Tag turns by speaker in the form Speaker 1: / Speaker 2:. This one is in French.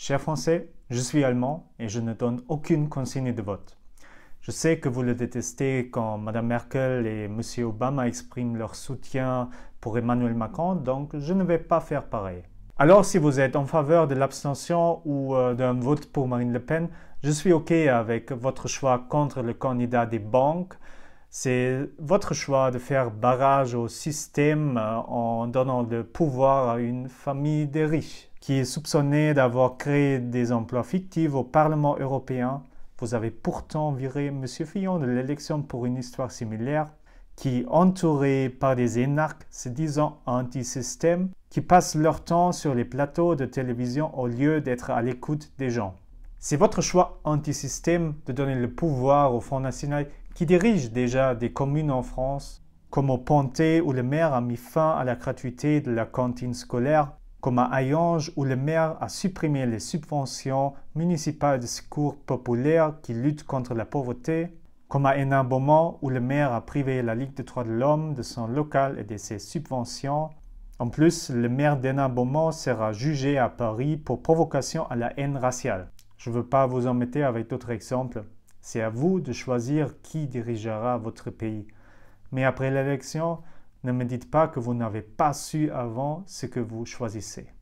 Speaker 1: Chers Français, je suis allemand et je ne donne aucune consigne de vote. Je sais que vous le détestez quand Mme Merkel et M. Obama expriment leur soutien pour Emmanuel Macron, donc je ne vais pas faire pareil. Alors si vous êtes en faveur de l'abstention ou euh, d'un vote pour Marine Le Pen, je suis OK avec votre choix contre le candidat des banques. C'est votre choix de faire barrage au système euh, en donnant le pouvoir à une famille des riches qui est soupçonné d'avoir créé des emplois fictifs au Parlement européen, vous avez pourtant viré M. Fillon de l'élection pour une histoire similaire, qui, entouré par des énarques se disant anti-système, qui passent leur temps sur les plateaux de télévision au lieu d'être à l'écoute des gens. C'est votre choix anti-système de donner le pouvoir au Front National qui dirige déjà des communes en France, comme au Pontet où le maire a mis fin à la gratuité de la cantine scolaire comme à Ayange où le maire a supprimé les subventions municipales de secours populaires qui luttent contre la pauvreté, comme à Enabomont où le maire a privé la Ligue des droits de l'homme de son local et de ses subventions. En plus, le maire dhénin sera jugé à Paris pour provocation à la haine raciale. Je ne veux pas vous embêter avec d'autres exemples. C'est à vous de choisir qui dirigera votre pays. Mais après l'élection, ne me dites pas que vous n'avez pas su avant ce que vous choisissez.